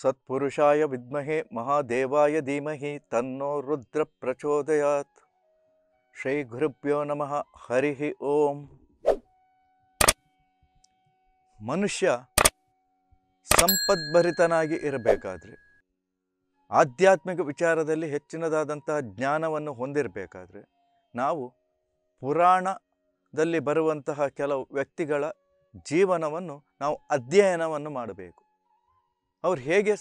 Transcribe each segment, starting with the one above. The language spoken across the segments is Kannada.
ಸತ್ಪುರುಷಾಯ ವಿದ್ಮಹೆ ಮಹಾದೇವಾಯ ಧೀಮಹಿ ತನ್ನೋ ರುದ್ರ ಪ್ರಚೋದಯಾತ್ ಶ್ರೀ ಗುರುಭ್ಯೋ ನಮಃ ಹರಿ ಓಂ ಮನುಷ್ಯ ಸಂಪದ್ಭರಿತನಾಗಿ ಇರಬೇಕಾದ್ರೆ ಆಧ್ಯಾತ್ಮಿಕ ವಿಚಾರದಲ್ಲಿ ಹೆಚ್ಚಿನದಾದಂತಹ ಜ್ಞಾನವನ್ನು ಹೊಂದಿರಬೇಕಾದ್ರೆ ನಾವು ಪುರಾಣದಲ್ಲಿ ಬರುವಂತಹ ಕೆಲವು ವ್ಯಕ್ತಿಗಳ ಜೀವನವನ್ನು ನಾವು ಅಧ್ಯಯನವನ್ನು ಮಾಡಬೇಕು ಅವ್ರು ಹೇಗೆ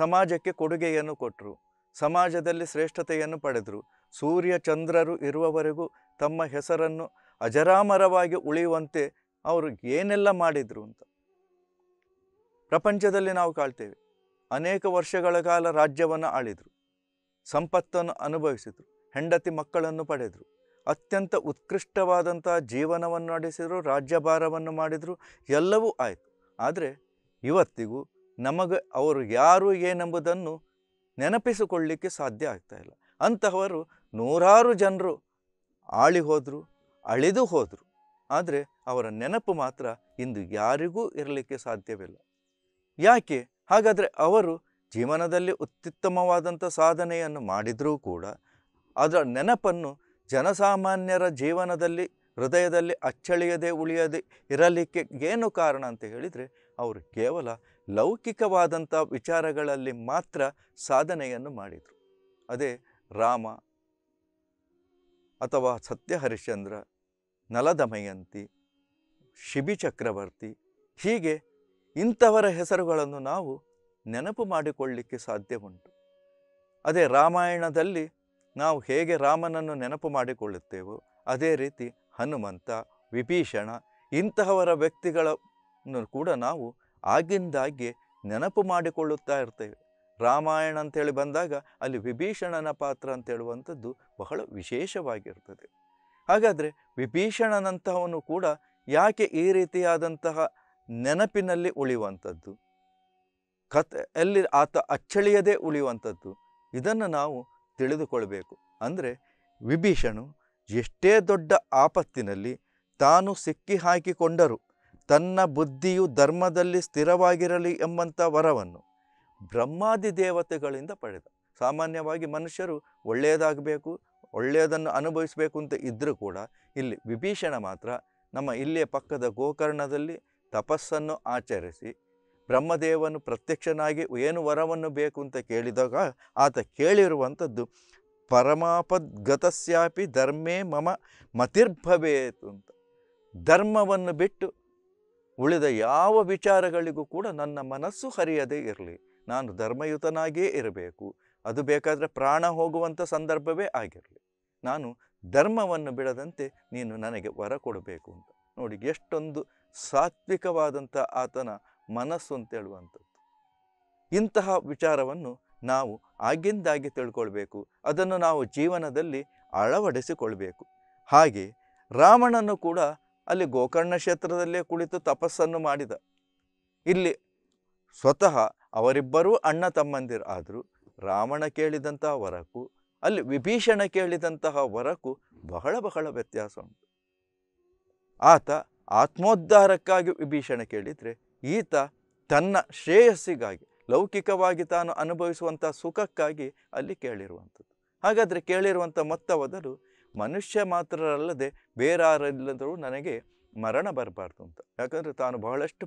ಸಮಾಜಕ್ಕೆ ಕೊಡುಗೆಯನ್ನು ಕೊಟ್ಟರು ಸಮಾಜದಲ್ಲಿ ಶ್ರೇಷ್ಠತೆಯನ್ನು ಪಡೆದರು ಸೂರ್ಯ ಚಂದ್ರರು ಇರುವವರೆಗೂ ತಮ್ಮ ಹೆಸರನ್ನು ಅಜರಾಮರವಾಗಿ ಉಳಿಯುವಂತೆ ಅವರು ಏನೆಲ್ಲ ಮಾಡಿದರು ಅಂತ ಪ್ರಪಂಚದಲ್ಲಿ ನಾವು ಕಾಳ್ತೇವೆ ಅನೇಕ ವರ್ಷಗಳ ಕಾಲ ರಾಜ್ಯವನ್ನು ಆಳಿದರು ಸಂಪತ್ತನ್ನು ಅನುಭವಿಸಿದರು ಹೆಂಡತಿ ಮಕ್ಕಳನ್ನು ಪಡೆದರು ಅತ್ಯಂತ ಉತ್ಕೃಷ್ಟವಾದಂತಹ ಜೀವನವನ್ನು ನಡೆಸಿದರು ರಾಜ್ಯಭಾರವನ್ನು ಮಾಡಿದರು ಎಲ್ಲವೂ ಆಯಿತು ಆದರೆ ಇವತ್ತಿಗೂ ನಮಗೆ ಅವರು ಯಾರು ಏನೆಂಬುದನ್ನು ನೆನಪಿಸಿಕೊಳ್ಳಲಿಕ್ಕೆ ಸಾಧ್ಯ ಆಗ್ತಾ ಇಲ್ಲ ಅಂತಹವರು ನೂರಾರು ಜನರು ಆಳಿ ಹೋದರು ಅಳಿದು ಹೋದರು ಆದರೆ ಅವರ ನೆನಪು ಮಾತ್ರ ಇಂದು ಯಾರಿಗೂ ಇರಲಿಕ್ಕೆ ಸಾಧ್ಯವಿಲ್ಲ ಯಾಕೆ ಹಾಗಾದರೆ ಅವರು ಜೀವನದಲ್ಲಿ ಅತ್ಯುತ್ತಮವಾದಂಥ ಸಾಧನೆಯನ್ನು ಮಾಡಿದರೂ ಕೂಡ ಅದರ ನೆನಪನ್ನು ಜನಸಾಮಾನ್ಯರ ಜೀವನದಲ್ಲಿ ಹೃದಯದಲ್ಲಿ ಅಚ್ಚಳಿಯದೆ ಉಳಿಯದೆ ಇರಲಿಕ್ಕೆ ಏನು ಕಾರಣ ಅಂತ ಹೇಳಿದರೆ ಅವರು ಕೇವಲ ಲೌಕಿಕವಾದಂಥ ವಿಚಾರಗಳಲ್ಲಿ ಮಾತ್ರ ಸಾಧನೆಯನ್ನು ಮಾಡಿದರು ಅದೇ ರಾಮ ಅಥವಾ ಸತ್ಯಹರಿಶ್ಚಂದ್ರ ನಲದಮಯಂತಿ ಶಿಬಿ ಚಕ್ರವರ್ತಿ ಹೀಗೆ ಇಂಥವರ ಹೆಸರುಗಳನ್ನು ನಾವು ನೆನಪು ಮಾಡಿಕೊಳ್ಳಲಿಕ್ಕೆ ಸಾಧ್ಯ ಉಂಟು ಅದೇ ರಾಮಾಯಣದಲ್ಲಿ ನಾವು ಹೇಗೆ ರಾಮನನ್ನು ನೆನಪು ಮಾಡಿಕೊಳ್ಳುತ್ತೇವೋ ಅದೇ ರೀತಿ ಹನುಮಂತ ವಿಭೀಷಣ ಇಂತಹವರ ವ್ಯಕ್ತಿಗಳನ್ನು ಕೂಡ ನಾವು ಆಗಿಂದಾಗ್ಗೆ ನೆನಪು ಮಾಡಿಕೊಳ್ಳುತ್ತಾ ಇರ್ತೇವೆ ರಾಮಾಯಣ ಅಂತೇಳಿ ಬಂದಾಗ ಅಲ್ಲಿ ವಿಭೀಷಣನ ಪಾತ್ರ ಅಂತ ಬಹಳ ವಿಶೇಷವಾಗಿರ್ತದೆ ಹಾಗಾದರೆ ವಿಭೀಷಣನಂತಹವನು ಕೂಡ ಯಾಕೆ ಈ ರೀತಿಯಾದಂತಹ ನೆನಪಿನಲ್ಲಿ ಉಳಿಯುವಂಥದ್ದು ಅಲ್ಲಿ ಆತ ಅಚ್ಚಳಿಯದೇ ಉಳಿಯುವಂಥದ್ದು ಇದನ್ನು ನಾವು ತಿಳಿದುಕೊಳ್ಬೇಕು ಅಂದರೆ ವಿಭೀಷಣು ಎಷ್ಟೇ ದೊಡ್ಡ ಆಪತ್ತಿನಲ್ಲಿ ತಾನು ಸಿಕ್ಕಿ ಹಾಕಿಕೊಂಡರು ತನ್ನ ಬುದ್ಧಿಯು ಧರ್ಮದಲ್ಲಿ ಸ್ಥಿರವಾಗಿರಲಿ ಎಂಬಂಥ ವರವನ್ನು ಬ್ರಹ್ಮಾದಿ ದೇವತೆಗಳಿಂದ ಪಡೆದ ಸಾಮಾನ್ಯವಾಗಿ ಮನುಷ್ಯರು ಒಳ್ಳೆಯದಾಗಬೇಕು ಒಳ್ಳೆಯದನ್ನು ಅನುಭವಿಸಬೇಕು ಅಂತ ಇದ್ದರೂ ಕೂಡ ಇಲ್ಲಿ ವಿಭೀಷಣ ಮಾತ್ರ ನಮ್ಮ ಇಲ್ಲಿಯ ಪಕ್ಕದ ಗೋಕರ್ಣದಲ್ಲಿ ತಪಸ್ಸನ್ನು ಆಚರಿಸಿ ಬ್ರಹ್ಮದೇವನು ಪ್ರತ್ಯಕ್ಷನಾಗಿ ಏನು ವರವನ್ನು ಬೇಕು ಅಂತ ಕೇಳಿದಾಗ ಆತ ಕೇಳಿರುವಂಥದ್ದು ಪರಮಾಪದ್ಗತಸ್ಯಾಪಿ ಧರ್ಮೇ ಮಮ ಮತಿರ್ಭವೇತು ಅಂತ ಧರ್ಮವನ್ನು ಬಿಟ್ಟು ಉಳಿದ ಯಾವ ವಿಚಾರಗಳಿಗೂ ಕೂಡ ನನ್ನ ಮನಸ್ಸು ಹರಿಯದೇ ಇರಲಿ ನಾನು ಧರ್ಮಯುತನಾಗಿಯೇ ಇರಬೇಕು ಅದು ಬೇಕಾದರೆ ಪ್ರಾಣ ಹೋಗುವಂಥ ಸಂದರ್ಭವೇ ಆಗಿರಲಿ ನಾನು ಧರ್ಮವನ್ನು ಬಿಡದಂತೆ ನೀನು ನನಗೆ ವರ ಕೊಡಬೇಕು ಅಂತ ನೋಡಿ ಎಷ್ಟೊಂದು ಸಾತ್ವಿಕವಾದಂಥ ಆತನ ಮನಸ್ಸು ಅಂತೇಳುವಂಥದ್ದು ಇಂತಹ ವಿಚಾರವನ್ನು ನಾವು ಆಗಿಂದಾಗಿ ತಿಳ್ಕೊಳ್ಬೇಕು ಅದನ್ನು ನಾವು ಜೀವನದಲ್ಲಿ ಅಳವಡಿಸಿಕೊಳ್ಬೇಕು ಹಾಗೆ ರಾವಣನು ಕೂಡ ಅಲ್ಲಿ ಗೋಕರ್ಣ ಕ್ಷೇತ್ರದಲ್ಲೇ ಕುಳಿತು ತಪಸ್ಸನ್ನು ಮಾಡಿದ ಇಲ್ಲಿ ಸ್ವತಃ ಅವರಿಬ್ಬರೂ ಅಣ್ಣ ತಮ್ಮಂದಿರು ಆದರೂ ರಾವಣ ಕೇಳಿದಂತಹ ವರಕ್ಕೂ ಅಲ್ಲಿ ವಿಭೀಷಣ ಕೇಳಿದಂತಹ ವರಕ್ಕೂ ಬಹಳ ಬಹಳ ವ್ಯತ್ಯಾಸ ಉಂಟು ಆತ ಆತ್ಮೋದ್ಧಾರಕ್ಕಾಗಿ ವಿಭೀಷಣ ಕೇಳಿದರೆ ಈತ ತನ್ನ ಶ್ರೇಯಸ್ಸಿಗಾಗಿ ಲೌಕಿಕವಾಗಿ ತಾನು ಅನುಭವಿಸುವಂಥ ಸುಖಕ್ಕಾಗಿ ಅಲ್ಲಿ ಕೇಳಿರುವಂಥದ್ದು ಹಾಗಾದರೆ ಕೇಳಿರುವಂಥ ಮೊತ್ತ ಬದಲು ಮನುಷ್ಯ ಮಾತ್ರರಲ್ಲದೆ ಬೇರಾರಲ್ಲದರೂ ನನಗೆ ಮರಣ ಬರಬಾರ್ದು ಅಂತ ಯಾಕಂದರೆ ತಾನು ಬಹಳಷ್ಟು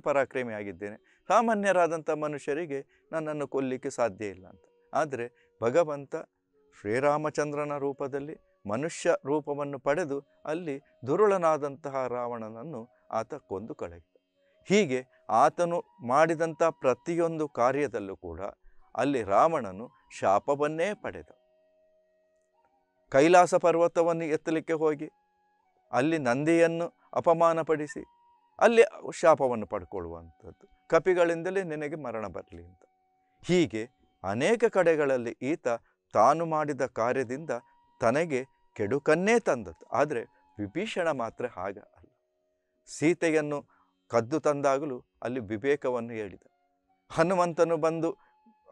ಆಗಿದ್ದೇನೆ ಸಾಮಾನ್ಯರಾದಂಥ ಮನುಷ್ಯರಿಗೆ ನನ್ನನ್ನು ಕೊಲ್ಲಿಕ್ಕೆ ಸಾಧ್ಯ ಇಲ್ಲ ಅಂತ ಆದರೆ ಭಗವಂತ ಶ್ರೀರಾಮಚಂದ್ರನ ರೂಪದಲ್ಲಿ ಮನುಷ್ಯ ರೂಪವನ್ನು ಪಡೆದು ಅಲ್ಲಿ ದುರುಳನಾದಂತಹ ರಾವಣನನ್ನು ಆತ ಕೊಂದು ಕಳೆಯಿತು ಹೀಗೆ ಆತನು ಮಾಡಿದಂಥ ಪ್ರತಿಯೊಂದು ಕಾರ್ಯದಲ್ಲೂ ಕೂಡ ಅಲ್ಲಿ ರಾವಣನು ಶಾಪವನ್ನೇ ಪಡೆದ ಕೈಲಾಸ ಪರ್ವತವನ್ನು ಎತ್ತಲಿಕ್ಕೆ ಹೋಗಿ ಅಲ್ಲಿ ನಂದಿಯನ್ನು ಅಪಮಾನಪಡಿಸಿ ಅಲ್ಲಿ ಶಾಪವನ್ನು ಪಡ್ಕೊಳ್ಳುವಂಥದ್ದು ಕಪಿಗಳಿಂದಲೇ ನಿನಗೆ ಮರಣ ಬರಲಿ ಅಂತ ಹೀಗೆ ಅನೇಕ ಕಡೆಗಳಲ್ಲಿ ಈತ ತಾನು ಮಾಡಿದ ಕಾರ್ಯದಿಂದ ತನಗೆ ಕೆಡುಕನ್ನೇ ತಂದದ್ದು ಆದರೆ ವಿಭೀಷಣ ಮಾತ್ರ ಹಾಗ ಅಲ್ಲ ಸೀತೆಯನ್ನು ಕದ್ದು ತಂದಾಗಲೂ ಅಲ್ಲಿ ವಿವೇಕವನ್ನು ಹೇಳಿದ ಹನುಮಂತನು ಬಂದು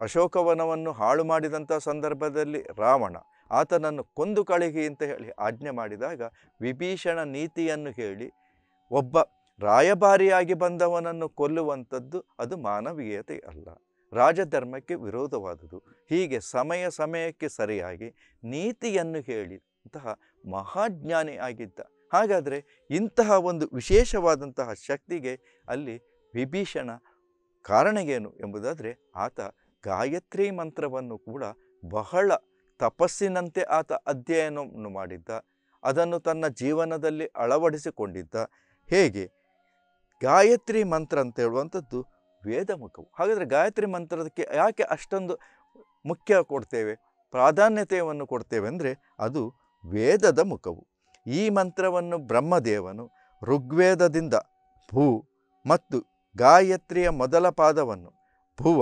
ಅಶೋಕವನವನ್ನು ಹಾಳು ಮಾಡಿದಂಥ ಸಂದರ್ಭದಲ್ಲಿ ರಾವಣ ಆತನನ್ನು ಕೊಂದು ಕಳಿಗೆ ಅಂತ ಹೇಳಿ ಆಜ್ಞೆ ಮಾಡಿದಾಗ ವಿಭೀಷಣ ನೀತಿಯನ್ನು ಹೇಳಿ ಒಬ್ಬ ರಾಯಭಾರಿಯಾಗಿ ಬಂದವನನ್ನು ಕೊಲ್ಲುವಂಥದ್ದು ಅದು ಮಾನವೀಯತೆ ಅಲ್ಲ ರಾಜಧರ್ಮಕ್ಕೆ ವಿರೋಧವಾದುದು ಹೀಗೆ ಸಮಯ ಸಮಯಕ್ಕೆ ಸರಿಯಾಗಿ ನೀತಿಯನ್ನು ಹೇಳಿದಂತಹ ಮಹಾಜ್ಞಾನಿ ಆಗಿದ್ದ ಹಾಗಾದರೆ ಇಂತಹ ಒಂದು ವಿಶೇಷವಾದಂತಹ ಶಕ್ತಿಗೆ ಅಲ್ಲಿ ವಿಭೀಷಣ ಕಾರಣಗೇನು ಎಂಬುದಾದರೆ ಆತ ಗಾಯತ್ರಿ ಮಂತ್ರವನ್ನು ಕೂಡ ಬಹಳ ತಪಸ್ಸಿನಂತೆ ಆತ ಅಧ್ಯಯನವನ್ನು ಮಾಡಿದ್ದ ಅದನ್ನು ತನ್ನ ಜೀವನದಲ್ಲಿ ಅಳವಡಿಸಿಕೊಂಡಿದ್ದ ಹೇಗೆ ಗಾಯತ್ರಿ ಮಂತ್ರ ಅಂತ ಹೇಳುವಂಥದ್ದು ಮುಖವು ಹಾಗಾದರೆ ಗಾಯತ್ರಿ ಮಂತ್ರದಕ್ಕೆ ಯಾಕೆ ಅಷ್ಟೊಂದು ಮುಖ್ಯ ಕೊಡ್ತೇವೆ ಪ್ರಾಧಾನ್ಯತೆಯನ್ನು ಕೊಡ್ತೇವೆ ಅಂದರೆ ಅದು ವೇದದ ಮುಖವು ಈ ಮಂತ್ರವನ್ನು ಬ್ರಹ್ಮದೇವನು ಋಗ್ವೇದದಿಂದ ಭೂ ಮತ್ತು ಗಾಯತ್ರಿಯ ಮೊದಲ ಪಾದವನ್ನು ಭುವ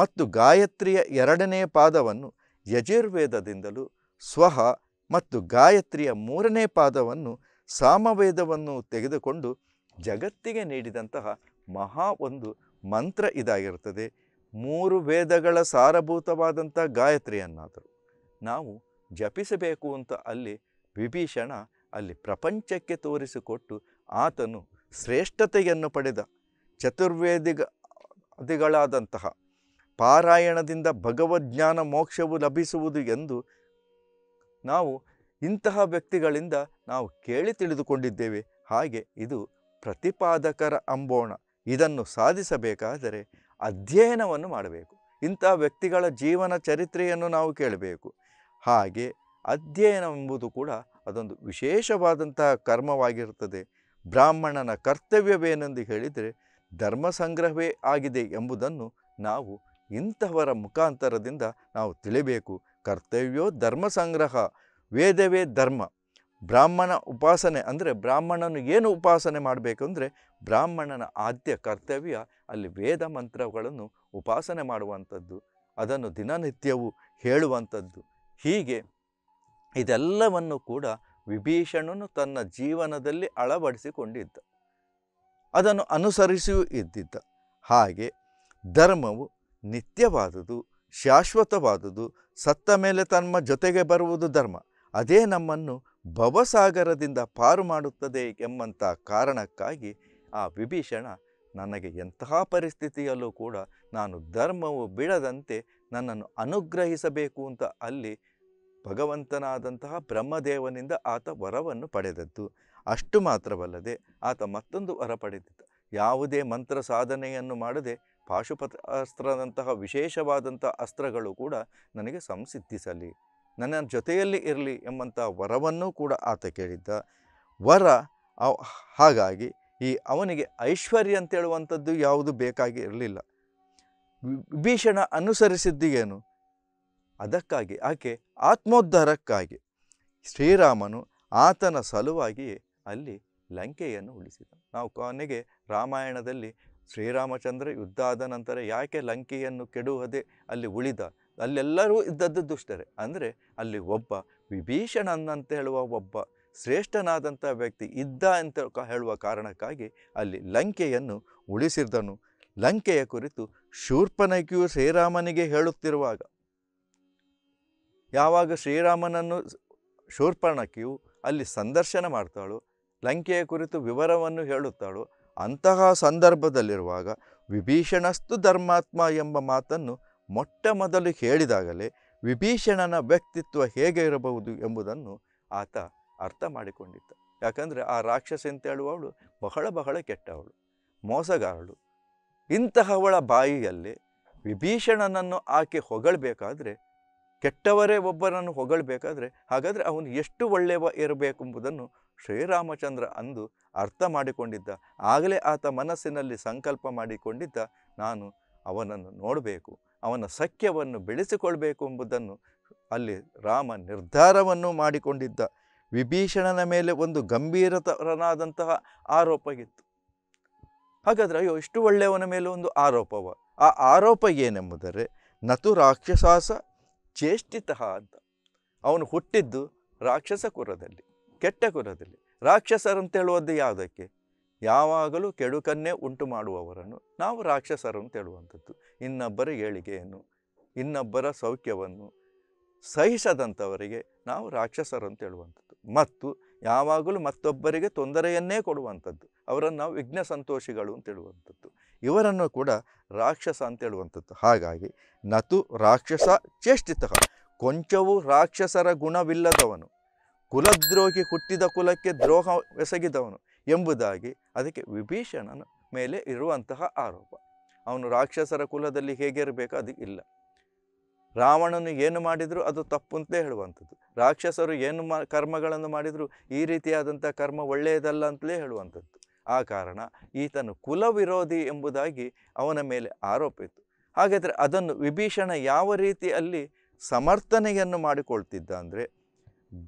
ಮತ್ತು ಗಾಯತ್ರಿಯ ಎರಡನೇ ಪಾದವನ್ನು ಯಜುರ್ವೇದದಿಂದಲೂ ಸ್ವಹ ಮತ್ತು ಗಾಯತ್ರಿಯ ಮೂರನೇ ಪಾದವನ್ನು ಸಾಮವೇದವನ್ನು ತೆಗೆದುಕೊಂಡು ಜಗತ್ತಿಗೆ ನೀಡಿದಂತಹ ಮಹಾ ಒಂದು ಮಂತ್ರ ಇದಾಗಿರುತ್ತದೆ ಮೂರು ವೇದಗಳ ಸಾರಭೂತವಾದಂಥ ಗಾಯತ್ರಿಯನ್ನಾದರೂ ನಾವು ಜಪಿಸಬೇಕು ಅಂತ ಅಲ್ಲಿ ವಿಭೀಷಣ ಅಲ್ಲಿ ಪ್ರಪಂಚಕ್ಕೆ ತೋರಿಸಿಕೊಟ್ಟು ಆತನು ಶ್ರೇಷ್ಠತೆಯನ್ನು ಪಡೆದ ಚತುರ್ವೇದಿಗ ಪಾರಾಯಣದಿಂದ ಭಗವಜ್ಞಾನ ಮೋಕ್ಷವು ಲಭಿಸುವುದು ಎಂದು ನಾವು ಇಂತಹ ವ್ಯಕ್ತಿಗಳಿಂದ ನಾವು ಕೇಳಿ ತಿಳಿದುಕೊಂಡಿದ್ದೇವೆ ಹಾಗೆ ಇದು ಪ್ರತಿಪಾದಕರ ಅಂಬೋಣ ಇದನ್ನು ಸಾಧಿಸಬೇಕಾದರೆ ಅಧ್ಯಯನವನ್ನು ಮಾಡಬೇಕು ಇಂತಹ ವ್ಯಕ್ತಿಗಳ ಜೀವನ ಚರಿತ್ರೆಯನ್ನು ನಾವು ಕೇಳಬೇಕು ಹಾಗೆ ಅಧ್ಯಯನವೆಂಬುದು ಕೂಡ ಅದೊಂದು ವಿಶೇಷವಾದಂತಹ ಕರ್ಮವಾಗಿರುತ್ತದೆ ಬ್ರಾಹ್ಮಣನ ಕರ್ತವ್ಯವೇನೆಂದು ಹೇಳಿದರೆ ಧರ್ಮ ಸಂಗ್ರಹವೇ ಆಗಿದೆ ಎಂಬುದನ್ನು ನಾವು ಇಂತಹವರ ಮುಖಾಂತರದಿಂದ ನಾವು ತಿಳಿಬೇಕು ಕರ್ತವ್ಯೋ ಧರ್ಮ ಸಂಗ್ರಹ ವೇದವೇ ಧರ್ಮ ಬ್ರಾಹ್ಮಣ ಉಪಾಸನೆ ಅಂದರೆ ಬ್ರಾಹ್ಮಣನು ಏನು ಉಪಾಸನೆ ಮಾಡಬೇಕು ಅಂದರೆ ಬ್ರಾಹ್ಮಣನ ಆದ್ಯ ಕರ್ತವ್ಯ ಅಲ್ಲಿ ವೇದ ಮಂತ್ರಗಳನ್ನು ಉಪಾಸನೆ ಮಾಡುವಂಥದ್ದು ಅದನ್ನು ದಿನನಿತ್ಯವೂ ಹೇಳುವಂಥದ್ದು ಹೀಗೆ ಇದೆಲ್ಲವನ್ನು ಕೂಡ ವಿಭೀಷಣನು ತನ್ನ ಜೀವನದಲ್ಲಿ ಅಳವಡಿಸಿಕೊಂಡಿದ್ದ ಅದನ್ನು ಅನುಸರಿಸಿಯೂ ಇದ್ದಿದ್ದ ಹಾಗೆ ಧರ್ಮವು ನಿತ್ಯವಾದುದು ಶಾಶ್ವತವಾದುದು ಸತ್ತ ಮೇಲೆ ತಮ್ಮ ಜೊತೆಗೆ ಬರುವುದು ಧರ್ಮ ಅದೇ ನಮ್ಮನ್ನು ಭವಸಾಗರದಿಂದ ಪಾರು ಮಾಡುತ್ತದೆ ಎಂಬಂಥ ಕಾರಣಕ್ಕಾಗಿ ಆ ವಿಭೀಷಣ ನನಗೆ ಎಂತಹ ಪರಿಸ್ಥಿತಿಯಲ್ಲೂ ಕೂಡ ನಾನು ಧರ್ಮವು ಬಿಡದಂತೆ ನನ್ನನ್ನು ಅನುಗ್ರಹಿಸಬೇಕು ಅಂತ ಅಲ್ಲಿ ಭಗವಂತನಾದಂತಹ ಬ್ರಹ್ಮದೇವನಿಂದ ಆತ ವರವನ್ನು ಪಡೆದದ್ದು ಅಷ್ಟು ಮಾತ್ರವಲ್ಲದೆ ಆತ ಮತ್ತೊಂದು ವರ ಪಡೆದಿದ್ದ ಯಾವುದೇ ಮಂತ್ರ ಸಾಧನೆಯನ್ನು ಮಾಡದೆ ಪಾಶುಪತ ಅಸ್ತ್ರದಂತಹ ವಿಶೇಷವಾದಂಥ ಅಸ್ತ್ರಗಳು ಕೂಡ ನನಗೆ ಸಂಸಿದ್ಧಿಸಲಿ ನನ್ನ ಜೊತೆಯಲ್ಲಿ ಇರಲಿ ಎಂಬಂಥ ವರವನ್ನು ಕೂಡ ಆತ ಕೇಳಿದ್ದ ವರ ಹಾಗಾಗಿ ಈ ಅವನಿಗೆ ಐಶ್ವರ್ಯ ಅಂತೇಳುವಂಥದ್ದು ಯಾವುದು ಬೇಕಾಗಿ ಇರಲಿಲ್ಲ ವಿಭೀಷಣ ಅನುಸರಿಸಿದ್ದು ಅದಕ್ಕಾಗಿ ಆಕೆ ಆತ್ಮೋದ್ಧಾರಕ್ಕಾಗಿ ಶ್ರೀರಾಮನು ಆತನ ಸಲುವಾಗಿ ಅಲ್ಲಿ ಲಂಕೆಯನ್ನು ಉಳಿಸಿದ ನಾವು ಕೊನೆಗೆ ರಾಮಾಯಣದಲ್ಲಿ ಶ್ರೀರಾಮಚಂದ್ರ ಯುದ್ಧ ಆದ ನಂತರ ಯಾಕೆ ಲಂಕೆಯನ್ನು ಕೆಡುವುದೇ ಅಲ್ಲಿ ಉಳಿದ ಅಲ್ಲೆಲ್ಲರೂ ಇದ್ದದ್ದು ದುಷ್ಟರೆ ಅಂದರೆ ಅಲ್ಲಿ ಒಬ್ಬ ವಿಭೀಷಣನಂತ ಹೇಳುವ ಒಬ್ಬ ಶ್ರೇಷ್ಠನಾದಂಥ ವ್ಯಕ್ತಿ ಇದ್ದ ಅಂತ ಹೇಳುವ ಕಾರಣಕ್ಕಾಗಿ ಅಲ್ಲಿ ಲಂಕೆಯನ್ನು ಉಳಿಸಿದನು ಲಂಕೆಯ ಕುರಿತು ಶೂರ್ಪನಕಿಯು ಶ್ರೀರಾಮನಿಗೆ ಹೇಳುತ್ತಿರುವಾಗ ಯಾವಾಗ ಶ್ರೀರಾಮನನ್ನು ಶೂರ್ಪಣಕಿಯು ಅಲ್ಲಿ ಸಂದರ್ಶನ ಮಾಡ್ತಾಳು ಲಂಕೆಯ ಕುರಿತು ವಿವರವನ್ನು ಹೇಳುತ್ತಾಳೋ ಅಂತಹ ಸಂದರ್ಭದಲ್ಲಿರುವಾಗ ವಿಭೀಷಣಸ್ತು ಧರ್ಮಾತ್ಮ ಎಂಬ ಮಾತನ್ನು ಮೊಟ್ಟ ಮೊದಲು ಹೇಳಿದಾಗಲೇ ವಿಭೀಷಣನ ವ್ಯಕ್ತಿತ್ವ ಹೇಗೆ ಇರಬಹುದು ಎಂಬುದನ್ನು ಆತ ಅರ್ಥ ಮಾಡಿಕೊಂಡಿದ್ದ ಯಾಕಂದರೆ ಆ ರಾಕ್ಷಸ ಅಂತ ಹೇಳುವವಳು ಬಹಳ ಬಹಳ ಕೆಟ್ಟವಳು ಮೋಸಗಾರಳು ಇಂತಹವಳ ಬಾಯಿಯಲ್ಲಿ ವಿಭೀಷಣನನ್ನು ಆಕೆ ಹೊಗಳಬೇಕಾದ್ರೆ ಕೆಟ್ಟವರೇ ಒಬ್ಬರನ್ನು ಹೊಗಳಬೇಕಾದ್ರೆ ಹಾಗಾದರೆ ಅವನು ಎಷ್ಟು ಒಳ್ಳೆಯವ ಇರಬೇಕೆಂಬುದನ್ನು ಶ್ರೀರಾಮಚಂದ್ರ ಅಂದು ಅರ್ಥ ಮಾಡಿಕೊಂಡಿದ್ದ ಆಗಲೇ ಆತ ಮನಸ್ಸಿನಲ್ಲಿ ಸಂಕಲ್ಪ ಮಾಡಿಕೊಂಡಿದ್ದ ನಾನು ಅವನನ್ನು ನೋಡಬೇಕು ಅವನ ಸಖ್ಯವನ್ನು ಬೆಳೆಸಿಕೊಳ್ಬೇಕು ಎಂಬುದನ್ನು ಅಲ್ಲಿ ರಾಮ ನಿರ್ಧಾರವನ್ನು ಮಾಡಿಕೊಂಡಿದ್ದ ವಿಭೀಷಣನ ಮೇಲೆ ಒಂದು ಗಂಭೀರತರನಾದಂತಹ ಆರೋಪ ಇತ್ತು ಹಾಗಾದರೆ ಅಯ್ಯೋ ಇಷ್ಟು ಒಳ್ಳೆಯವನ ಮೇಲೆ ಒಂದು ಆರೋಪವ ಆ ಆರೋಪ ಏನೆಂಬುದರೆ ನತು ರಾಕ್ಷಸಾಸ ಚೇಷ್ಟಿತ ಅಂತ ಅವನು ಹುಟ್ಟಿದ್ದು ರಾಕ್ಷಸ ಕುರದಲ್ಲಿ ಕೆಟ್ಟ ಕುಲದಲ್ಲಿ ರಾಕ್ಷಸರಂತ ಹೇಳುವುದು ಯಾವುದಕ್ಕೆ ಯಾವಾಗಲೂ ಕೆಡುಕನ್ನೇ ಉಂಟು ಮಾಡುವವರನ್ನು ನಾವು ರಾಕ್ಷಸರು ಅಂತ ಹೇಳುವಂಥದ್ದು ಇನ್ನೊಬ್ಬರ ಏಳಿಗೆಯನ್ನು ಇನ್ನೊಬ್ಬರ ಸೌಖ್ಯವನ್ನು ಸಹಿಸದಂಥವರಿಗೆ ನಾವು ರಾಕ್ಷಸರು ಅಂತ ಹೇಳುವಂಥದ್ದು ಮತ್ತು ಯಾವಾಗಲೂ ಮತ್ತೊಬ್ಬರಿಗೆ ತೊಂದರೆಯನ್ನೇ ಕೊಡುವಂಥದ್ದು ಅವರನ್ನು ನಾವು ವಿಘ್ನ ಸಂತೋಷಿಗಳು ಅಂತ ಹೇಳುವಂಥದ್ದು ಇವರನ್ನು ಕೂಡ ರಾಕ್ಷಸ ಅಂತ ಹೇಳುವಂಥದ್ದು ಹಾಗಾಗಿ ನತು ರಾಕ್ಷಸ ಚೇಷ್ಟಿತ ಕೊಂಚವೂ ರಾಕ್ಷಸರ ಗುಣವಿಲ್ಲದವನು ಕುಲದ್ರೋಹಿ ಹುಟ್ಟಿದ ಕುಲಕ್ಕೆ ದ್ರೋಹ ಎಸಗಿದವನು ಎಂಬುದಾಗಿ ಅದಕ್ಕೆ ವಿಭೀಷಣನ ಮೇಲೆ ಇರುವಂತಹ ಆರೋಪ ಅವನು ರಾಕ್ಷಸರ ಕುಲದಲ್ಲಿ ಹೇಗಿರಬೇಕು ಅದು ಇಲ್ಲ ರಾವಣನು ಏನು ಮಾಡಿದರೂ ಅದು ತಪ್ಪು ಅಂತ ಹೇಳುವಂಥದ್ದು ರಾಕ್ಷಸರು ಏನು ಮಾ ಕರ್ಮಗಳನ್ನು ಮಾಡಿದರೂ ಈ ರೀತಿಯಾದಂಥ ಕರ್ಮ ಒಳ್ಳೆಯದಲ್ಲ ಅಂತಲೇ ಹೇಳುವಂಥದ್ದು ಆ ಕಾರಣ ಈತನು ಕುಲವಿರೋಧಿ ಎಂಬುದಾಗಿ ಅವನ ಮೇಲೆ ಆರೋಪ ಇತ್ತು ಹಾಗಾದರೆ ಅದನ್ನು ವಿಭೀಷಣ ಯಾವ ರೀತಿಯಲ್ಲಿ ಸಮರ್ಥನೆಯನ್ನು ಮಾಡಿಕೊಳ್ತಿದ್ದ ಅಂದರೆ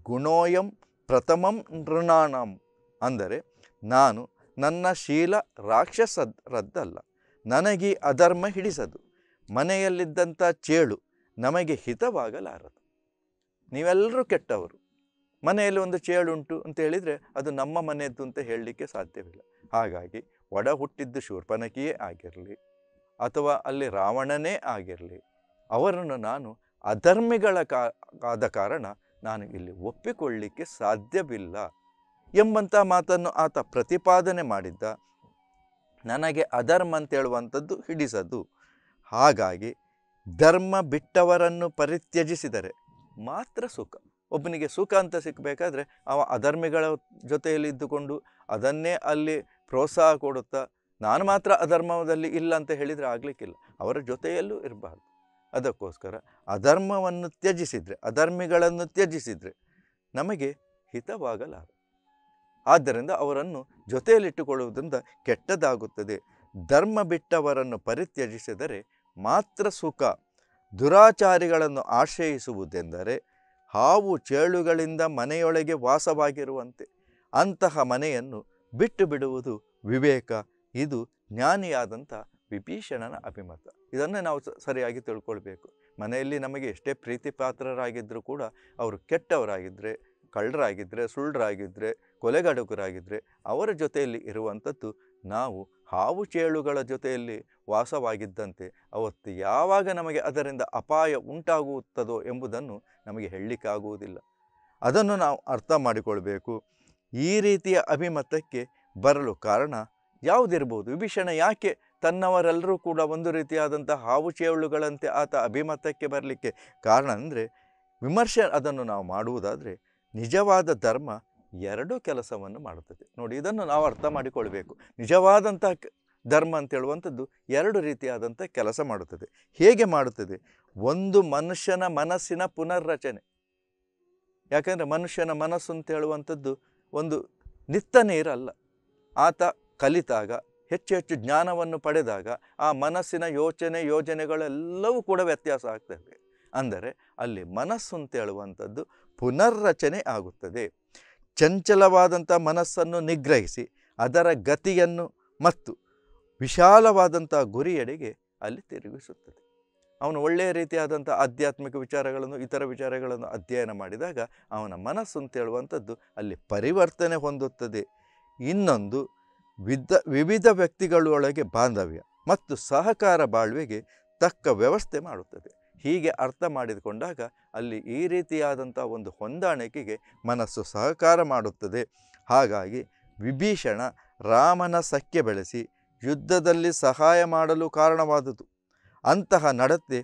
ಗುಣೋಯಂ ಪ್ರಥಮಂ ನೃಣಾನಂ ಅಂದರೆ ನಾನು ನನ್ನ ಶೀಲ ರಾಕ್ಷಸರದ್ದಲ್ಲ ನನಗೆ ಅಧರ್ಮ ಹಿಡಿಸದು ಮನೆಯಲ್ಲಿದ್ದಂಥ ಚೇಳು ನಮಗೆ ಹಿತವಾಗಲಾರದು ನೀವೆಲ್ಲರೂ ಕೆಟ್ಟವರು ಮನೆಯಲ್ಲಿ ಒಂದು ಚೇಳುಂಟು ಅಂತ ಹೇಳಿದರೆ ಅದು ನಮ್ಮ ಮನೆಯದ್ದು ಅಂತ ಹೇಳಲಿಕ್ಕೆ ಸಾಧ್ಯವಿಲ್ಲ ಹಾಗಾಗಿ ಒಡ ಹುಟ್ಟಿದ್ದು ಶೂರ್ಪನಕಿಯೇ ಆಗಿರಲಿ ಅಥವಾ ಅಲ್ಲಿ ರಾವಣನೇ ಆಗಿರಲಿ ಅವರನ್ನು ನಾನು ಅಧರ್ಮಿಗಳ ಕಾ ಆದ ಕಾರಣ ನಾನು ಇಲ್ಲಿ ಒಪ್ಪಿಕೊಳ್ಳಲಿಕ್ಕೆ ಸಾಧ್ಯವಿಲ್ಲ ಎಂಬಂಥ ಮಾತನ್ನು ಆತ ಪ್ರತಿಪಾದನೆ ಮಾಡಿದ್ದ ನನಗೆ ಅಧರ್ಮ ಅಂತ ಹೇಳುವಂಥದ್ದು ಹಿಡಿಸದು ಹಾಗಾಗಿ ಧರ್ಮ ಬಿಟ್ಟವರನ್ನು ಪರಿತ್ಯಜಿಸಿದರೆ ಮಾತ್ರ ಸುಖ ಒಬ್ಬನಿಗೆ ಸುಖ ಅಂತ ಸಿಕ್ಕಬೇಕಾದ್ರೆ ಅವ ಅಧರ್ಮಿಗಳ ಜೊತೆಯಲ್ಲಿ ಇದ್ದುಕೊಂಡು ಅದನ್ನೇ ಅಲ್ಲಿ ಪ್ರೋತ್ಸಾಹ ಕೊಡುತ್ತಾ ನಾನು ಮಾತ್ರ ಅಧರ್ಮದಲ್ಲಿ ಇಲ್ಲ ಅಂತ ಹೇಳಿದರೆ ಆಗಲಿಕ್ಕಿಲ್ಲ ಅವರ ಜೊತೆಯಲ್ಲೂ ಇರಬಾರ್ದು ಅದಕ್ಕೋಸ್ಕರ ಅಧರ್ಮವನ್ನು ತ್ಯಜಿಸಿದರೆ ಅಧರ್ಮಿಗಳನ್ನು ತ್ಯಜಿಸಿದರೆ ನಮಗೆ ಹಿತವಾಗಲಾರದು ಆದ್ದರಿಂದ ಅವರನ್ನು ಜೊತೆಯಲ್ಲಿಟ್ಟುಕೊಳ್ಳುವುದರಿಂದ ಕೆಟ್ಟದಾಗುತ್ತದೆ ಧರ್ಮ ಬಿಟ್ಟವರನ್ನು ಪರಿತ್ಯಜಿಸಿದರೆ ಮಾತ್ರ ಸುಖ ದುರಾಚಾರಿಗಳನ್ನು ಆಶ್ರಯಿಸುವುದೆಂದರೆ ಹಾವು ಚೇಳುಗಳಿಂದ ಮನೆಯೊಳಗೆ ವಾಸವಾಗಿರುವಂತೆ ಅಂತಹ ಮನೆಯನ್ನು ಬಿಟ್ಟು ಬಿಡುವುದು ವಿವೇಕ ಇದು ಜ್ಞಾನಿಯಾದಂಥ ವಿಭೀಷಣನ ಅಭಿಮತ ಇದನ್ನು ನಾವು ಸರಿಯಾಗಿ ತಿಳ್ಕೊಳ್ಬೇಕು ಮನೆಯಲ್ಲಿ ನಮಗೆ ಎಷ್ಟೇ ಪ್ರೀತಿ ಪಾತ್ರರಾಗಿದ್ದರೂ ಕೂಡ ಅವರು ಕೆಟ್ಟವರಾಗಿದ್ದರೆ ಕಳ್ಳರಾಗಿದ್ದರೆ ಸುಳ್ಳರಾಗಿದ್ದರೆ ಕೊಲೆಗಡುಗರಾಗಿದ್ದರೆ ಅವರ ಜೊತೆಯಲ್ಲಿ ಇರುವಂಥದ್ದು ನಾವು ಹಾವು ಚೇಳುಗಳ ಜೊತೆಯಲ್ಲಿ ವಾಸವಾಗಿದ್ದಂತೆ ಅವತ್ತು ಯಾವಾಗ ನಮಗೆ ಅದರಿಂದ ಅಪಾಯ ಉಂಟಾಗುತ್ತದೋ ಎಂಬುದನ್ನು ನಮಗೆ ಹೇಳಲಿಕ್ಕಾಗುವುದಿಲ್ಲ ಅದನ್ನು ನಾವು ಅರ್ಥ ಮಾಡಿಕೊಳ್ಬೇಕು ಈ ರೀತಿಯ ಅಭಿಮತಕ್ಕೆ ಬರಲು ಕಾರಣ ಯಾವುದಿರ್ಬೋದು ವಿಭೀಷಣ ಯಾಕೆ ತನ್ನವರೆಲ್ಲರೂ ಕೂಡ ಒಂದು ರೀತಿಯಾದಂಥ ಹಾವು ಚೇಳುಗಳಂತೆ ಆತ ಅಭಿಮತಕ್ಕೆ ಬರಲಿಕ್ಕೆ ಕಾರಣ ಅಂದರೆ ವಿಮರ್ಶೆ ಅದನ್ನು ನಾವು ಮಾಡುವುದಾದರೆ ನಿಜವಾದ ಧರ್ಮ ಎರಡು ಕೆಲಸವನ್ನು ಮಾಡುತ್ತದೆ ನೋಡಿ ಇದನ್ನು ನಾವು ಅರ್ಥ ಮಾಡಿಕೊಳ್ಬೇಕು ನಿಜವಾದಂಥ ಧರ್ಮ ಅಂತ ಎರಡು ರೀತಿಯಾದಂಥ ಕೆಲಸ ಮಾಡುತ್ತದೆ ಹೇಗೆ ಮಾಡುತ್ತದೆ ಒಂದು ಮನುಷ್ಯನ ಮನಸ್ಸಿನ ಪುನರ್ರಚನೆ ಯಾಕಂದರೆ ಮನುಷ್ಯನ ಮನಸ್ಸು ಅಂತ ಹೇಳುವಂಥದ್ದು ಒಂದು ನಿತ್ತನೇ ಇರಲ್ಲ ಆತ ಕಲಿತಾಗ ಹೆಚ್ಚು ಹೆಚ್ಚು ಜ್ಞಾನವನ್ನು ಪಡೆದಾಗ ಆ ಮನಸ್ಸಿನ ಯೋಚನೆ ಯೋಜನೆಗಳೆಲ್ಲವೂ ಕೂಡ ವ್ಯತ್ಯಾಸ ಆಗ್ತವೆ ಅಂದರೆ ಅಲ್ಲಿ ಮನಸ್ಸು ಅಂತೇಳುವಂಥದ್ದು ಪುನರ್ರಚನೆ ಆಗುತ್ತದೆ ಚಂಚಲವಾದಂಥ ಮನಸ್ಸನ್ನು ನಿಗ್ರಹಿಸಿ ಅದರ ಗತಿಯನ್ನು ಮತ್ತು ವಿಶಾಲವಾದಂಥ ಗುರಿಯಡೆಗೆ ಅಲ್ಲಿ ತಿರುಗಿಸುತ್ತದೆ ಅವನು ಒಳ್ಳೆಯ ರೀತಿಯಾದಂಥ ಆಧ್ಯಾತ್ಮಿಕ ವಿಚಾರಗಳನ್ನು ಇತರ ವಿಚಾರಗಳನ್ನು ಅಧ್ಯಯನ ಮಾಡಿದಾಗ ಅವನ ಮನಸ್ಸು ಹೇಳುವಂಥದ್ದು ಅಲ್ಲಿ ಪರಿವರ್ತನೆ ಹೊಂದುತ್ತದೆ ಇನ್ನೊಂದು ವಿಧ ವಿವಿಧ ವ್ಯಕ್ತಿಗಳೊಳಗೆ ಬಾಂಧವ್ಯ ಮತ್ತು ಸಹಕಾರ ಬಾಳ್ವೆಗೆ ತಕ್ಕ ವ್ಯವಸ್ಥೆ ಮಾಡುತ್ತದೆ ಹೀಗೆ ಅರ್ಥ ಮಾಡಿಕೊಂಡಾಗ ಅಲ್ಲಿ ಈ ರೀತಿಯಾದಂಥ ಒಂದು ಹೊಂದಾಣಿಕೆಗೆ ಮನಸ್ಸು ಸಹಕಾರ ಮಾಡುತ್ತದೆ ಹಾಗಾಗಿ ವಿಭೀಷಣ ರಾಮನ ಸಖ್ಯ ಬೆಳೆಸಿ ಯುದ್ಧದಲ್ಲಿ ಸಹಾಯ ಮಾಡಲು ಕಾರಣವಾದುದು ಅಂತಹ ನಡತೆ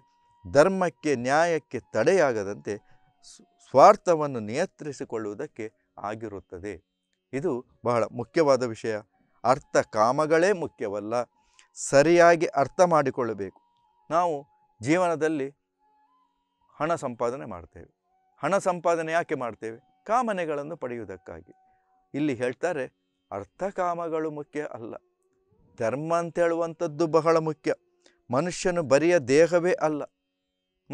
ಧರ್ಮಕ್ಕೆ ನ್ಯಾಯಕ್ಕೆ ತಡೆಯಾಗದಂತೆ ಸ್ವಾರ್ಥವನ್ನು ನಿಯಂತ್ರಿಸಿಕೊಳ್ಳುವುದಕ್ಕೆ ಆಗಿರುತ್ತದೆ ಇದು ಬಹಳ ಮುಖ್ಯವಾದ ವಿಷಯ ಅರ್ಥ ಕಾಮಗಳೇ ಮುಖ್ಯವಲ್ಲ ಸರಿಯಾಗಿ ಅರ್ಥ ಮಾಡಿಕೊಳ್ಳಬೇಕು ನಾವು ಜೀವನದಲ್ಲಿ ಹಣ ಸಂಪಾದನೆ ಮಾಡ್ತೇವೆ ಹಣ ಸಂಪಾದನೆ ಯಾಕೆ ಮಾಡ್ತೇವೆ ಕಾಮನೆಗಳನ್ನು ಪಡೆಯುವುದಕ್ಕಾಗಿ ಇಲ್ಲಿ ಹೇಳ್ತಾರೆ ಅರ್ಥ ಕಾಮಗಳು ಮುಖ್ಯ ಅಲ್ಲ ಧರ್ಮ ಅಂತ ಹೇಳುವಂಥದ್ದು ಬಹಳ ಮುಖ್ಯ ಮನುಷ್ಯನು ಬರಿಯ ದೇಹವೇ ಅಲ್ಲ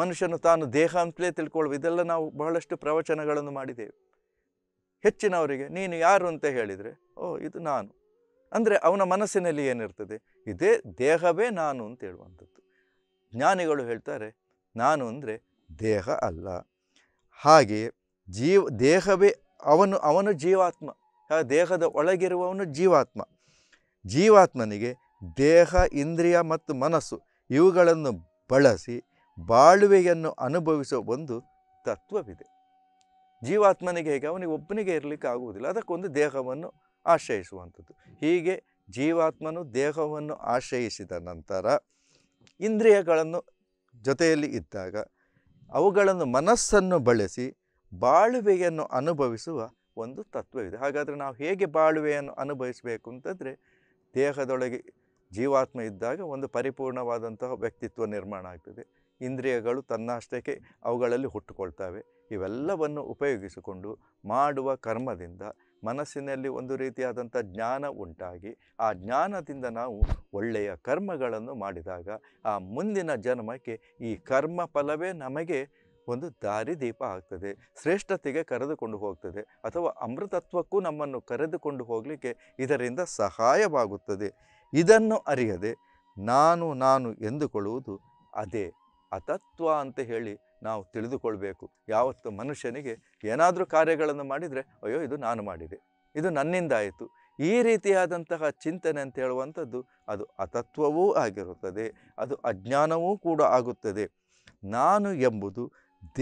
ಮನುಷ್ಯನು ತಾನು ದೇಹ ಅಂತಲೇ ತಿಳ್ಕೊಳ್ಳುವ ಇದೆಲ್ಲ ನಾವು ಬಹಳಷ್ಟು ಪ್ರವಚನಗಳನ್ನು ಮಾಡಿದ್ದೇವೆ ಹೆಚ್ಚಿನವರಿಗೆ ನೀನು ಯಾರು ಅಂತ ಹೇಳಿದರೆ ಓ ಇದು ನಾನು ಅಂದರೆ ಅವನ ಮನಸ್ಸಿನಲ್ಲಿ ಏನಿರ್ತದೆ ಇದೇ ದೇಹವೇ ನಾನು ಅಂತ ಹೇಳುವಂಥದ್ದು ಜ್ಞಾನಿಗಳು ಹೇಳ್ತಾರೆ ನಾನು ಅಂದರೆ ದೇಹ ಅಲ್ಲ ಹಾಗೆಯೇ ಜೀವ ದೇಹವೇ ಅವನು ಅವನು ಜೀವಾತ್ಮ ದೇಹದ ಒಳಗಿರುವವನು ಜೀವಾತ್ಮ ಜೀವಾತ್ಮನಿಗೆ ದೇಹ ಇಂದ್ರಿಯ ಮತ್ತು ಮನಸ್ಸು ಇವುಗಳನ್ನು ಬಳಸಿ ಬಾಳುವೆಯನ್ನು ಅನುಭವಿಸುವ ಒಂದು ತತ್ವವಿದೆ ಜೀವಾತ್ಮನಿಗೆ ಹೇಗೆ ಅವನಿಗೆ ಒಬ್ಬನಿಗೆ ಇರಲಿಕ್ಕೆ ಆಗುವುದಿಲ್ಲ ಅದಕ್ಕೊಂದು ದೇಹವನ್ನು ಆಶ್ರಯಿಸುವಂಥದ್ದು ಹೀಗೆ ಜೀವಾತ್ಮನು ದೇಹವನ್ನು ಆಶ್ರಯಿಸಿದ ನಂತರ ಇಂದ್ರಿಯಗಳನ್ನು ಜೊತೆಯಲ್ಲಿ ಇದ್ದಾಗ ಅವುಗಳನ್ನು ಮನಸ್ಸನ್ನು ಬಳಸಿ ಬಾಳುವೆಯನ್ನು ಅನುಭವಿಸುವ ಒಂದು ತತ್ವವಿದೆ ಹಾಗಾದರೆ ನಾವು ಹೇಗೆ ಬಾಳುವೆಯನ್ನು ಅನುಭವಿಸಬೇಕು ಅಂತಂದರೆ ದೇಹದೊಳಗೆ ಜೀವಾತ್ಮ ಇದ್ದಾಗ ಒಂದು ಪರಿಪೂರ್ಣವಾದಂತಹ ವ್ಯಕ್ತಿತ್ವ ನಿರ್ಮಾಣ ಆಗ್ತದೆ ಇಂದ್ರಿಯಗಳು ತನ್ನಷ್ಟಕ್ಕೆ ಅವುಗಳಲ್ಲಿ ಹುಟ್ಟುಕೊಳ್ತವೆ ಇವೆಲ್ಲವನ್ನು ಉಪಯೋಗಿಸಿಕೊಂಡು ಮಾಡುವ ಕರ್ಮದಿಂದ ಮನಸ್ಸಿನಲ್ಲಿ ಒಂದು ರೀತಿಯಾದಂಥ ಜ್ಞಾನ ಉಂಟಾಗಿ ಆ ಜ್ಞಾನದಿಂದ ನಾವು ಒಳ್ಳೆಯ ಕರ್ಮಗಳನ್ನು ಮಾಡಿದಾಗ ಆ ಮುಂದಿನ ಜನ್ಮಕ್ಕೆ ಈ ಕರ್ಮ ಫಲವೇ ನಮಗೆ ಒಂದು ದಾರಿದೀಪ ಆಗ್ತದೆ ಶ್ರೇಷ್ಠತೆಗೆ ಕರೆದುಕೊಂಡು ಹೋಗ್ತದೆ ಅಥವಾ ಅಮೃತತ್ವಕ್ಕೂ ನಮ್ಮನ್ನು ಕರೆದುಕೊಂಡು ಹೋಗಲಿಕ್ಕೆ ಇದರಿಂದ ಸಹಾಯವಾಗುತ್ತದೆ ಇದನ್ನು ಅರಿಯದೆ ನಾನು ನಾನು ಎಂದುಕೊಳ್ಳುವುದು ಅದೇ ಅತತ್ವ ಅಂತ ಹೇಳಿ ನಾವು ತಿಳಿದುಕೊಳ್ಬೇಕು ಯಾವತ್ತು ಮನುಷ್ಯನಿಗೆ ಏನಾದರೂ ಕಾರ್ಯಗಳನ್ನು ಮಾಡಿದರೆ ಅಯ್ಯೋ ಇದು ನಾನು ಮಾಡಿದೆ ಇದು ನನ್ನಿಂದಾಯಿತು ಈ ರೀತಿಯಾದಂತಹ ಚಿಂತನೆ ಅಂತ ಹೇಳುವಂಥದ್ದು ಅದು ಅತತ್ವವೂ ಆಗಿರುತ್ತದೆ ಅದು ಅಜ್ಞಾನವೂ ಕೂಡ ಆಗುತ್ತದೆ ನಾನು ಎಂಬುದು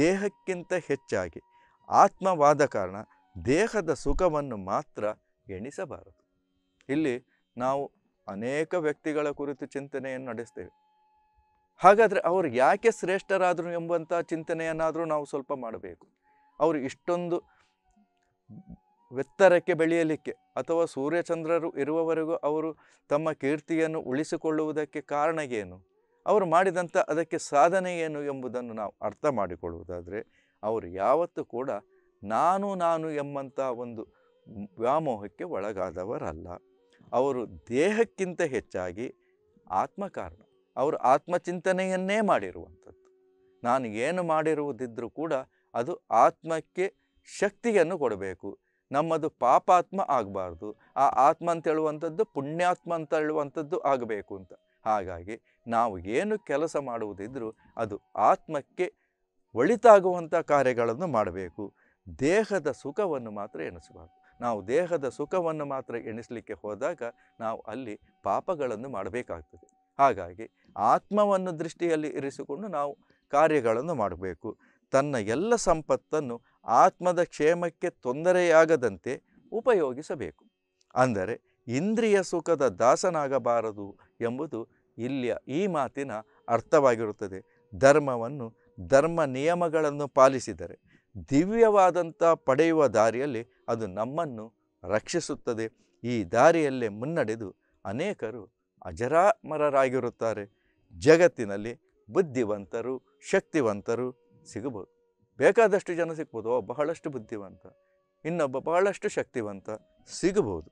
ದೇಹಕ್ಕಿಂತ ಹೆಚ್ಚಾಗಿ ಆತ್ಮವಾದ ಕಾರಣ ದೇಹದ ಸುಖವನ್ನು ಮಾತ್ರ ಎಣಿಸಬಾರದು ಇಲ್ಲಿ ನಾವು ಅನೇಕ ವ್ಯಕ್ತಿಗಳ ಕುರಿತು ಚಿಂತನೆಯನ್ನು ನಡೆಸ್ತೇವೆ ಹಾಗಾದರೆ ಅವರು ಯಾಕೆ ಶ್ರೇಷ್ಠರಾದರು ಎಂಬಂಥ ಚಿಂತನೆಯನ್ನಾದರೂ ನಾವು ಸ್ವಲ್ಪ ಮಾಡಬೇಕು ಅವರು ಇಷ್ಟೊಂದು ಎತ್ತರಕ್ಕೆ ಬೆಳೆಯಲಿಕ್ಕೆ ಅಥವಾ ಸೂರ್ಯಚಂದ್ರರು ಇರುವವರೆಗೂ ಅವರು ತಮ್ಮ ಕೀರ್ತಿಯನ್ನು ಉಳಿಸಿಕೊಳ್ಳುವುದಕ್ಕೆ ಕಾರಣ ಏನು ಅವರು ಮಾಡಿದಂಥ ಅದಕ್ಕೆ ಸಾಧನೆ ಏನು ಎಂಬುದನ್ನು ನಾವು ಅರ್ಥ ಮಾಡಿಕೊಳ್ಳುವುದಾದರೆ ಅವರು ಯಾವತ್ತೂ ಕೂಡ ನಾನು ನಾನು ಎಂಬಂಥ ಒಂದು ವ್ಯಾಮೋಹಕ್ಕೆ ಒಳಗಾದವರಲ್ಲ ಅವರು ದೇಹಕ್ಕಿಂತ ಹೆಚ್ಚಾಗಿ ಆತ್ಮಕಾರಣ ಅವರು ಆತ್ಮಚಿಂತನೆಯನ್ನೇ ಮಾಡಿರುವಂಥದ್ದು ನಾನು ಏನು ಮಾಡಿರುವುದಿದ್ರೂ ಕೂಡ ಅದು ಆತ್ಮಕ್ಕೆ ಶಕ್ತಿಯನ್ನು ಕೊಡಬೇಕು ನಮ್ಮದು ಪಾಪಾತ್ಮ ಆಗಬಾರ್ದು ಆ ಆತ್ಮ ಅಂತ ಹೇಳುವಂಥದ್ದು ಪುಣ್ಯಾತ್ಮ ಅಂತ ಹೇಳುವಂಥದ್ದು ಆಗಬೇಕು ಅಂತ ಹಾಗಾಗಿ ನಾವು ಏನು ಕೆಲಸ ಮಾಡುವುದಿದ್ರೂ ಅದು ಆತ್ಮಕ್ಕೆ ಒಳಿತಾಗುವಂಥ ಕಾರ್ಯಗಳನ್ನು ಮಾಡಬೇಕು ದೇಹದ ಸುಖವನ್ನು ಮಾತ್ರ ಎಣಿಸಬಾರ್ದು ನಾವು ದೇಹದ ಸುಖವನ್ನು ಮಾತ್ರ ಎಣಿಸಲಿಕ್ಕೆ ಹೋದಾಗ ನಾವು ಅಲ್ಲಿ ಪಾಪಗಳನ್ನು ಮಾಡಬೇಕಾಗ್ತದೆ ಹಾಗಾಗಿ ಆತ್ಮವನ್ನು ದೃಷ್ಟಿಯಲ್ಲಿ ಇರಿಸಿಕೊಂಡು ನಾವು ಕಾರ್ಯಗಳನ್ನು ಮಾಡಬೇಕು ತನ್ನ ಎಲ್ಲ ಸಂಪತ್ತನ್ನು ಆತ್ಮದ ಕ್ಷೇಮಕ್ಕೆ ತೊಂದರೆಯಾಗದಂತೆ ಉಪಯೋಗಿಸಬೇಕು ಅಂದರೆ ಇಂದ್ರಿಯ ಸುಖದ ದಾಸನಾಗಬಾರದು ಎಂಬುದು ಇಲ್ಲಿಯ ಈ ಮಾತಿನ ಅರ್ಥವಾಗಿರುತ್ತದೆ ಧರ್ಮವನ್ನು ಧರ್ಮ ನಿಯಮಗಳನ್ನು ಪಾಲಿಸಿದರೆ ದಿವ್ಯವಾದಂಥ ಪಡೆಯುವ ದಾರಿಯಲ್ಲಿ ಅದು ನಮ್ಮನ್ನು ರಕ್ಷಿಸುತ್ತದೆ ಈ ದಾರಿಯಲ್ಲೇ ಮುನ್ನಡೆದು ಅನೇಕರು ಅಜರಾಮರರಾಗಿರುತ್ತಾರೆ ಜಗತ್ತಿನಲ್ಲಿ ಬುದ್ಧಿವಂತರು ಶಕ್ತಿವಂತರು ಸಿಗಬಹುದು ಬೇಕಾದಷ್ಟು ಜನ ಸಿಗ್ಬೋದು ಬಹಳಷ್ಟು ಬುದ್ಧಿವಂತ ಇನ್ನೊಬ್ಬ ಬಹಳಷ್ಟು ಶಕ್ತಿವಂತ ಸಿಗಬಹುದು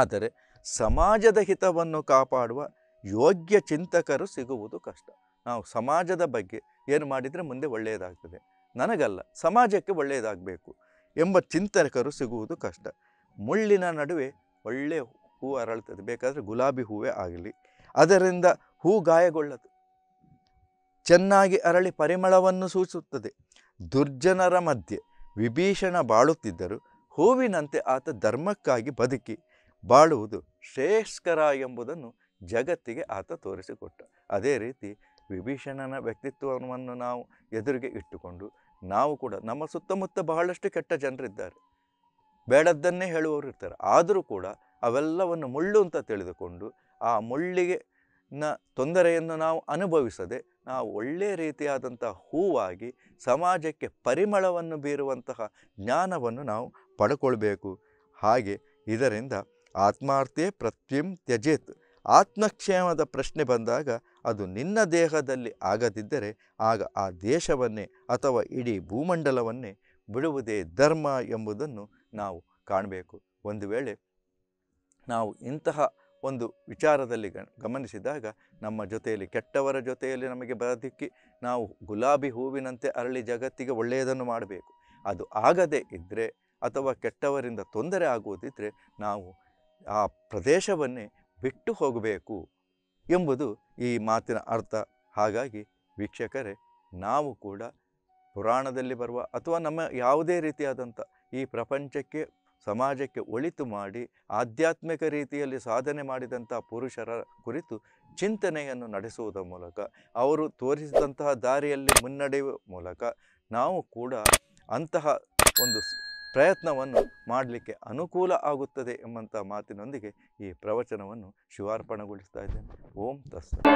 ಆದರೆ ಸಮಾಜದ ಹಿತವನ್ನು ಕಾಪಾಡುವ ಯೋಗ್ಯ ಚಿಂತಕರು ಸಿಗುವುದು ಕಷ್ಟ ನಾವು ಸಮಾಜದ ಬಗ್ಗೆ ಏನು ಮಾಡಿದರೆ ಮುಂದೆ ಒಳ್ಳೆಯದಾಗ್ತದೆ ನನಗಲ್ಲ ಸಮಾಜಕ್ಕೆ ಒಳ್ಳೆಯದಾಗಬೇಕು ಎಂಬ ಚಿಂತಕರು ಸಿಗುವುದು ಕಷ್ಟ ಮುಳ್ಳಿನ ನಡುವೆ ಒಳ್ಳೆಯ ಹೂವು ಅರಳುತ್ತದೆ ಬೇಕಾದರೆ ಗುಲಾಬಿ ಹೂವೇ ಆಗಲಿ ಅದರಿಂದ ಹೂ ಗಾಯಗೊಳ್ಳದು ಚೆನ್ನಾಗಿ ಅರಳಿ ಪರಿಮಳವನ್ನು ಸೂಚಿಸುತ್ತದೆ ದುರ್ಜನರ ಮಧ್ಯೆ ವಿಭೀಷಣ ಬಾಳುತ್ತಿದ್ದರು ಹೂವಿನಂತೆ ಆತ ಧರ್ಮಕ್ಕಾಗಿ ಬದುಕಿ ಬಾಳುವುದು ಶ್ರೇಷ್ಕರ ಎಂಬುದನ್ನು ಜಗತ್ತಿಗೆ ಆತ ತೋರಿಸಿಕೊಟ್ಟ ಅದೇ ರೀತಿ ವಿಭೀಷಣನ ವ್ಯಕ್ತಿತ್ವವನ್ನು ನಾವು ಎದುರಿಗೆ ಇಟ್ಟುಕೊಂಡು ನಾವು ಕೂಡ ನಮ್ಮ ಸುತ್ತಮುತ್ತ ಬಹಳಷ್ಟು ಕೆಟ್ಟ ಜನರಿದ್ದಾರೆ ಬೇಡದ್ದನ್ನೇ ಹೇಳುವವರು ಇರ್ತಾರೆ ಆದರೂ ಕೂಡ ಅವೆಲ್ಲವನ್ನು ಮುಳ್ಳು ಅಂತ ತಿಳಿದುಕೊಂಡು ಆ ಮುಳ್ಳಿಗೆ ನ ತೊಂದರೆಯನ್ನು ನಾವು ಅನುಭವಿಸದೆ ನಾವು ಒಳ್ಳೆಯ ರೀತಿಯಾದಂಥ ಹೂವಾಗಿ ಸಮಾಜಕ್ಕೆ ಪರಿಮಳವನ್ನು ಬೀರುವಂತಹ ಜ್ಞಾನವನ್ನು ನಾವು ಪಡ್ಕೊಳ್ಬೇಕು ಹಾಗೆ ಇದರಿಂದ ಆತ್ಮಾರ್ಥೆ ಪ್ರತ್ಯಂ ತ್ಯಜೇತ್ ಆತ್ಮಕ್ಷೇಮದ ಪ್ರಶ್ನೆ ಬಂದಾಗ ಅದು ನಿನ್ನ ದೇಹದಲ್ಲಿ ಆಗದಿದ್ದರೆ ಆಗ ಆ ದೇಶವನ್ನೇ ಅಥವಾ ಇಡೀ ಭೂಮಂಡಲವನ್ನೇ ಬಿಡುವುದೇ ಧರ್ಮ ಎಂಬುದನ್ನು ನಾವು ಕಾಣಬೇಕು ಒಂದು ವೇಳೆ ನಾವು ಇಂತಹ ಒಂದು ವಿಚಾರದಲ್ಲಿ ಗಮನಿಸಿದಾಗ ನಮ್ಮ ಜೊತೆಯಲ್ಲಿ ಕೆಟ್ಟವರ ಜೊತೆಯಲ್ಲಿ ನಮಗೆ ಬದುಕಿ ನಾವು ಗುಲಾಬಿ ಹೂವಿನಂತೆ ಅರಳಿ ಜಗತ್ತಿಗೆ ಒಳ್ಳೆಯದನ್ನು ಮಾಡಬೇಕು ಅದು ಆಗದೇ ಇದ್ದರೆ ಅಥವಾ ಕೆಟ್ಟವರಿಂದ ತೊಂದರೆ ಆಗುವುದಿದ್ದರೆ ನಾವು ಆ ಪ್ರದೇಶವನ್ನೇ ಬಿಟ್ಟು ಹೋಗಬೇಕು ಎಂಬುದು ಈ ಮಾತಿನ ಅರ್ಥ ಹಾಗಾಗಿ ವೀಕ್ಷಕರೇ ನಾವು ಕೂಡ ಪುರಾಣದಲ್ಲಿ ಬರುವ ಅಥವಾ ನಮ್ಮ ಯಾವುದೇ ರೀತಿಯಾದಂಥ ಈ ಪ್ರಪಂಚಕ್ಕೆ ಸಮಾಜಕ್ಕೆ ಒಳಿತು ಮಾಡಿ ಆಧ್ಯಾತ್ಮಿಕ ರೀತಿಯಲ್ಲಿ ಸಾಧನೆ ಮಾಡಿದಂಥ ಪುರುಷರ ಕುರಿತು ಚಿಂತನೆಯನ್ನು ನಡೆಸುವುದರ ಮೂಲಕ ಅವರು ತೋರಿಸಿದಂತಹ ದಾರಿಯಲ್ಲಿ ಮುನ್ನಡೆಯುವ ಮೂಲಕ ನಾವು ಕೂಡ ಅಂತಹ ಒಂದು ಪ್ರಯತ್ನವನ್ನು ಮಾಡಲಿಕ್ಕೆ ಅನುಕೂಲ ಆಗುತ್ತದೆ ಎಂಬಂಥ ಮಾತಿನೊಂದಿಗೆ ಈ ಪ್ರವಚನವನ್ನು ಶಿವಾರ್ಪಣೆಗೊಳಿಸ್ತಾ ಇದ್ದೇನೆ ಓಂ ತಸ್ತ